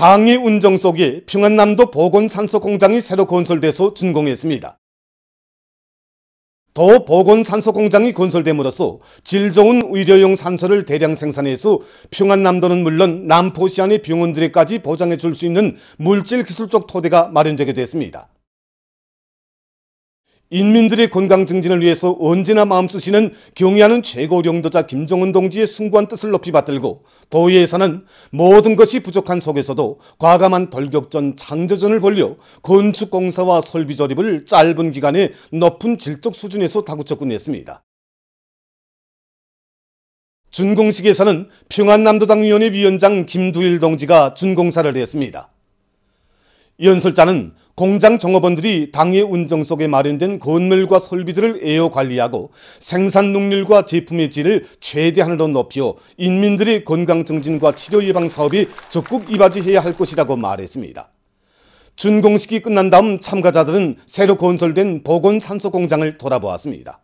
당의 운정 속에 평안남도 보건산소공장이 새로 건설돼서 준공했습니다. 더 보건산소공장이 건설됨으로써 질 좋은 의료용 산소를 대량 생산해서 평안남도는 물론 남포시안의 병원들에까지 보장해 줄 수 있는 물질기술적 토대가 마련되게 됐습니다. 인민들의 건강 증진을 위해서 언제나 마음 쓰시는 경의하는 최고 령도자 김정은 동지의 숭고한 뜻을 높이 받들고 도의에서는 모든 것이 부족한 속에서도 과감한 돌격전 창조전을 벌려 건축공사와 설비 조립을 짧은 기간에 높은 질적 수준에서 다구쳤군했습니다. 준공식에서는 평안남도당위원회 위원장 김두일 동지가 준공사를 했습니다. 연설자는 공장 종업원들이 당의 운정 속에 마련된 건물과 설비들을 애호 관리하고 생산 능률과 제품의 질을 최대한으로 높여 인민들의 건강 증진과 치료 예방 사업이 적극 이바지해야 할 것이라고 말했습니다. 준공식이 끝난 다음 참가자들은 새로 건설된 보건산소 공장을 돌아보았습니다.